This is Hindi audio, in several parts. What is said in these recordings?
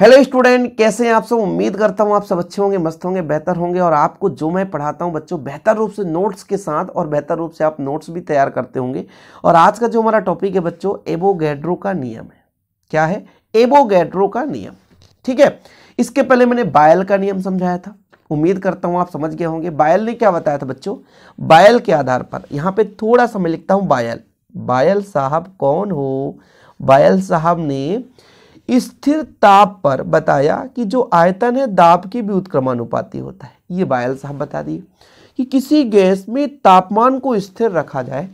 हेलो स्टूडेंट कैसे हैं आप सब उम्मीद करता हूं आप सब अच्छे होंगे मस्त होंगे बेहतर होंगे और आपको जो मैं पढ़ाता हूं बच्चों बेहतर रूप से नोट्स के साथ और बेहतर रूप से आप नोट्स भी तैयार करते होंगे और आज का जो हमारा टॉपिक है बच्चों एबोगेड्रो का नियम है क्या है एबोगेड्रो का नियम ठीक है इसके पहले मैंने बायल का नियम समझाया था उम्मीद करता हूँ आप समझ गए होंगे बायल ने क्या बताया था बच्चों बायल के आधार पर यहाँ पर थोड़ा सा मैं लिखता हूँ बायल बायल साहब कौन हो बायल साहब ने स्थिर ताप पर बताया कि जो आयतन है दाब की भी उत्क्रमानुपाती होता है ये बायल साहब बता दिए कि किसी गैस में तापमान को स्थिर रखा जाए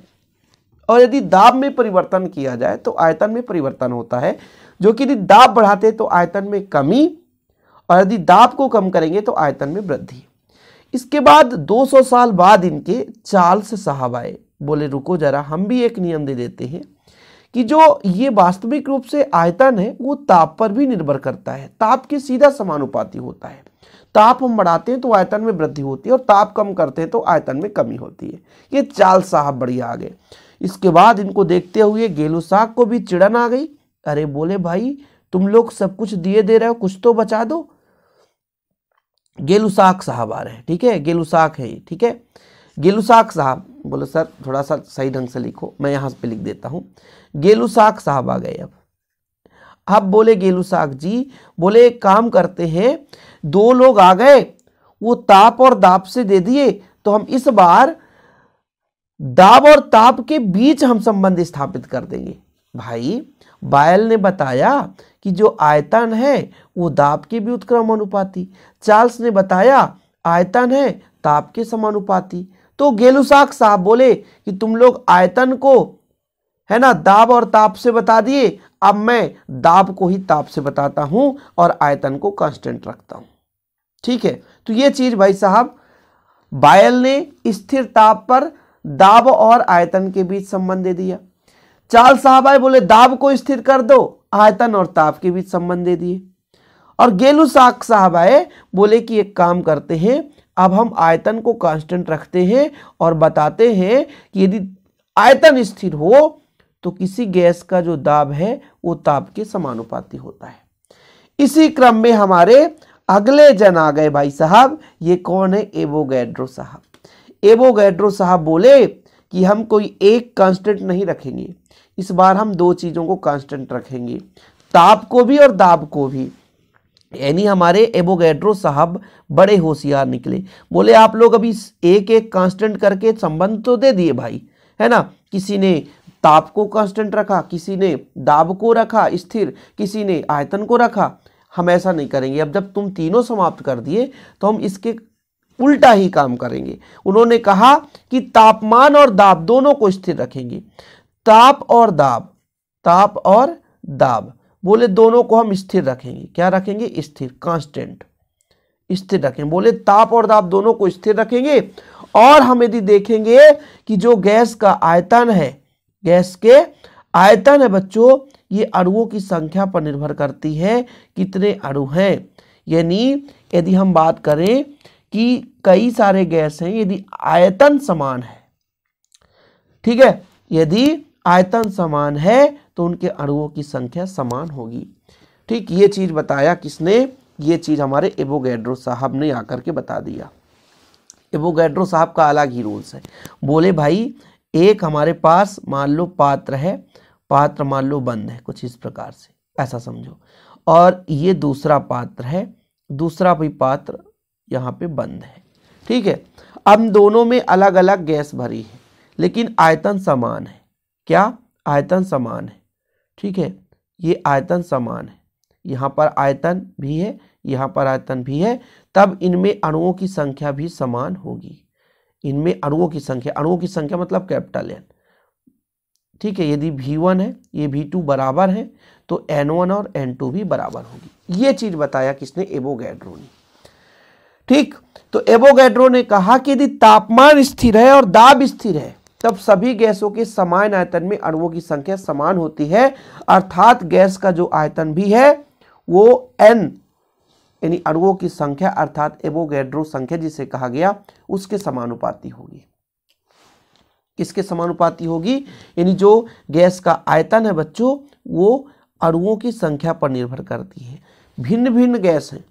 और यदि दाब में परिवर्तन किया जाए तो आयतन में परिवर्तन होता है जो कि यदि दाब बढ़ाते तो आयतन में कमी और यदि दाब को कम करेंगे तो आयतन में वृद्धि इसके बाद 200 साल बाद इनके चार्ल्स साहब आए बोले रुको जरा हम भी एक नियम दे देते हैं कि जो ये वास्तविक रूप से आयतन है वो ताप पर भी निर्भर करता है ताप के सीधा समानुपाती होता है ताप हम बढ़ाते हैं तो आयतन में वृद्धि होती है और ताप कम करते हैं तो आयतन में कमी होती है ये चाल साहब बढ़िया आ गए इसके बाद इनको देखते हुए गेलू साहब को भी चिड़न आ गई अरे बोले भाई तुम लोग सब कुछ दिए दे रहे हो कुछ तो बचा दो गेलू साख साहब आ रहे हैं ठीक है गेलू साख है ठीक है गेलू साख साहब बोले सर थोड़ा सा सही ढंग से लिखो मैं यहाँ पे लिख देता हूँ गेलू साग साहब आ गए अब अब बोले गेलू साग जी बोले एक काम करते हैं दो लोग आ गए वो ताप और दाप से दे दिए तो हम इस बार दाब और ताप के बीच हम संबंध स्थापित कर देंगे भाई बायल ने बताया कि जो आयतन है वो दाब के भी उत्क्रम अनुपाती चार्ल्स ने बताया आयतन है ताप के समानुपाती तो गेलुसाक साहब बोले कि तुम लोग आयतन को है ना दाब और ताप से बता दिए अब मैं दाब को ही ताप से बताता हूं और आयतन को कांस्टेंट रखता हूं ठीक है तो ये चीज़ भाई साहब बायल ने स्थिर ताप पर दाब और आयतन के बीच संबंध दे दिया चाल साहब आए बोले दाब को स्थिर कर दो आयतन और ताप के बीच संबंध दे दिए और गेलू साक साहब आए बोले कि एक काम करते हैं अब हम आयतन को कांस्टेंट रखते हैं और बताते हैं कि यदि आयतन स्थिर हो तो किसी गैस का जो दाब है वो ताप के समानुपाती होता है इसी क्रम में हमारे अगले जन आ गए भाई साहब ये कौन है एवोगैड्रो साहब एवोगैड्रो साहब बोले कि हम कोई एक कांस्टेंट नहीं रखेंगे इस बार हम दो चीज़ों को कांस्टेंट रखेंगे ताप को भी और दाब को भी यानी हमारे एबोगेड्रो साहब बड़े होशियार निकले बोले आप लोग अभी एक एक कांस्टेंट करके संबंध तो दे दिए भाई है ना किसी ने ताप को कांस्टेंट रखा किसी ने दाब को रखा स्थिर किसी ने आयतन को रखा हम ऐसा नहीं करेंगे अब जब तुम तीनों समाप्त कर दिए तो हम इसके उल्टा ही काम करेंगे उन्होंने कहा कि तापमान और दाब दोनों को स्थिर रखेंगे ताप और दाब ताप और दाब बोले दोनों को हम स्थिर रखेंगे क्या रखेंगे स्थिर कांस्टेंट स्थिर रखें बोले ताप और दाप दोनों को स्थिर रखेंगे और हम यदि देखेंगे कि जो गैस का आयतन है गैस के आयतन है बच्चों ये अणुओं की संख्या पर निर्भर करती है कितने अणु हैं यानी यदि हम बात करें कि कई सारे गैस हैं यदि आयतन समान है ठीक है यदि आयतन समान है तो उनके अणुओं की संख्या समान होगी ठीक ये चीज़ बताया किसने ये चीज़ हमारे एबोगैड्रो साहब ने आकर के बता दिया एबोगैड्रो साहब का अलग ही रूल्स है बोले भाई एक हमारे पास मान लो पात्र है पात्र मान लो बंद है कुछ इस प्रकार से ऐसा समझो और ये दूसरा पात्र है दूसरा भी पात्र यहाँ पे बंद है ठीक है अब दोनों में अलग अलग गैस भरी है लेकिन आयतन समान है क्या आयतन समान है ठीक है ये आयतन समान है यहाँ पर आयतन भी है यहाँ पर आयतन भी है तब इनमें अणुओं की संख्या भी समान होगी इनमें अणुओं की संख्या अणुओं की संख्या मतलब कैपिटल एन ठीक है यदि भी वन है ये भी टू बराबर है तो एन वन और एन टू भी बराबर होगी ये चीज बताया किसने एबोगैड्रो ने ठीक तो एबोगैड्रो ने कहा कि यदि तापमान स्थिर है और दाब स्थिर है तब सभी गैसों के समान आयतन में अणुओं की संख्या समान होती है अर्थात गैस का जो आयतन भी है वो एन यानी अणुओं की संख्या अर्थात एवोगैड्रो संख्या जिसे कहा गया उसके समानुपाती होगी किसके समानुपाती होगी यानी जो गैस का आयतन है बच्चों वो अणुओं की संख्या पर निर्भर करती है भिन्न भिन्न गैस है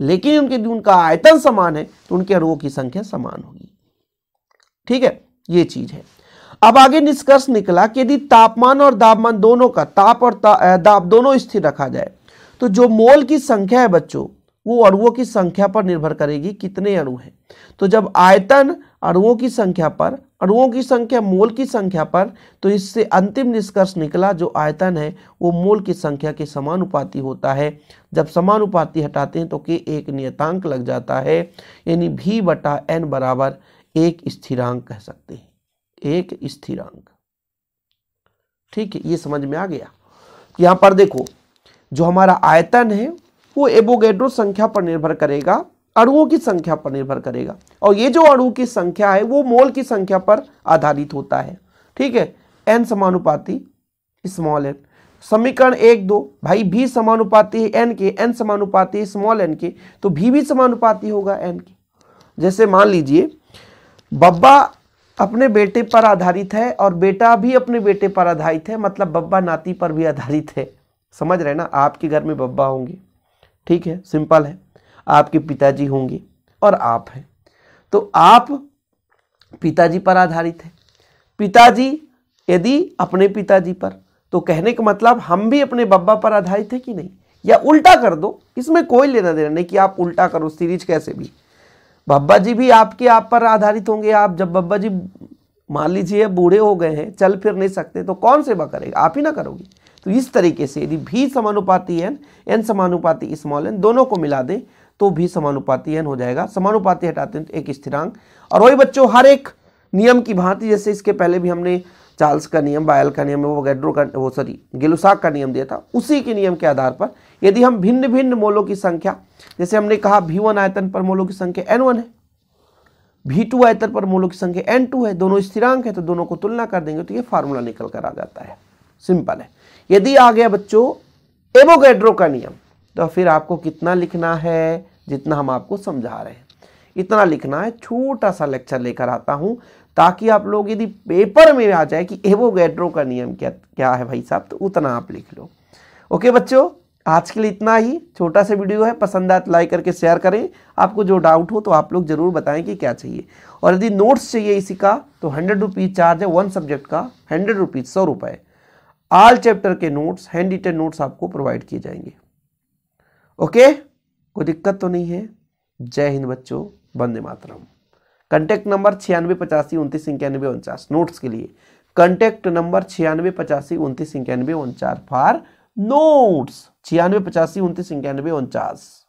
लेकिन उनके उनका आयतन समान है तो उनके अणुओं की संख्या समान होगी ठीक है ये चीज है अब आगे निष्कर्ष निकला कि यदि तापमान और दाबमान दोनों का ताप और ता, दाब दोनों स्थिर रखा जाए तो जो मोल की संख्या है बच्चों वो अणुओं की संख्या पर निर्भर करेगी कितने अणु हैं तो जब आयतन अणुओं की संख्या पर अणुओं की संख्या मोल की संख्या पर तो इससे अंतिम निष्कर्ष निकला जो आयतन है वो मोल की संख्या के समानुपाती होता है जब समानुपाती हटाते हैं तो के एक नियतांक लग जाता है यानी भी बटा एन बराबर एक स्थिरांक कह सकते हैं एक स्थिरांक ठीक है ये समझ में आ गया यहां पर देखो जो हमारा आयतन है वो एबोगेड्रो संख्या पर निर्भर करेगा अणुओं की संख्या पर निर्भर करेगा और ये जो अणु की संख्या है वो मोल की संख्या पर आधारित होता है ठीक है एन समानुपाती स्मॉल एन समीकरण एक दो भाई भी समानुपाती है एन के एन समानुपाती है स्मॉल एन के तो भी भी समानुपाती होगा एन के जैसे मान लीजिए बब्बा अपने बेटे पर आधारित है और बेटा भी अपने बेटे पर आधारित है मतलब बब्बा नाती पर भी आधारित है समझ रहे ना आपके घर में बब्बा होंगे ठीक है सिंपल है आपके पिताजी होंगे और आप हैं तो आप पिताजी पर आधारित है पिताजी यदि अपने पिताजी पर तो कहने का मतलब हम भी अपने बब्बा पर आधारित है कि नहीं या उल्टा कर दो इसमें कोई लेना देना नहीं कि आप उल्टा करो सीरीज कैसे भी बब्बा जी भी आपके आप पर आधारित होंगे आप जब बब्बा जी मान लीजिए बूढ़े हो गए हैं चल फिर नहीं सकते तो कौन सेवा करेगा आप ही ना करोगे तो इस तरीके से यदि भी समानुपाती एन एन समानुपाती स्मॉल एन दोनों को मिला दें तो भी समानुपाती एन हो जाएगा समानुपाती हटाते हैं तो एक स्थिरांक और वही बच्चों हर एक नियम की भांति जैसे इसके पहले भी हमने चार्ल्स का नियम बायल का नियम वो गैड्रो का वो सॉरी गिलुसाक का नियम दिया था उसी के नियम के आधार पर यदि हम भिन्न भिन्न मोलों की संख्या जैसे हमने कहा भी वन आयतन पर मोलों की संख्या एन वन है भी टू आयतन पर मोलों की संख्या एन टू है दोनों स्थिरांक है तो दोनों को तुलना कर देंगे तो ये फार्मूला निकल कर आ जाता है सिंपल है यदि आ गया बच्चों एवोगैड्रो का नियम तो फिर आपको कितना लिखना है जितना हम आपको समझा रहे हैं इतना लिखना है छोटा सा लेक्चर लेकर आता हूं ताकि आप लोग यदि पेपर में आ जाए कि एवोगैड्रो का नियम क्या क्या है भाई साहब तो उतना आप लिख लो ओके बच्चों आज के लिए इतना ही छोटा सा वीडियो है पसंद आए तो लाइक करके शेयर करें आपको जो डाउट हो तो आप लोग ज़रूर बताएं कि क्या चाहिए और यदि नोट्स चाहिए इसी का तो हंड्रेड रुपीज़ चार्ज है वन सब्जेक्ट का हंड्रेड रुपीज़ सौ रुपये आल चैप्टर के नोट्स हैंड रिटेड नोट्स आपको प्रोवाइड किए जाएंगे ओके कोई दिक्कत तो नहीं है जय हिंद बच्चों वंदे मातरम कॉन्टैक्ट नंबर छियानवे पचासी उनतीस इक्यानवे उनचास नोट्स के लिए कॉन्टैक्ट नंबर छियानवे पचासी उनतीस इक्यानवे उनचास फॉर नोट्स छियानवे पचासी उनतीस इक्यानवे उनचास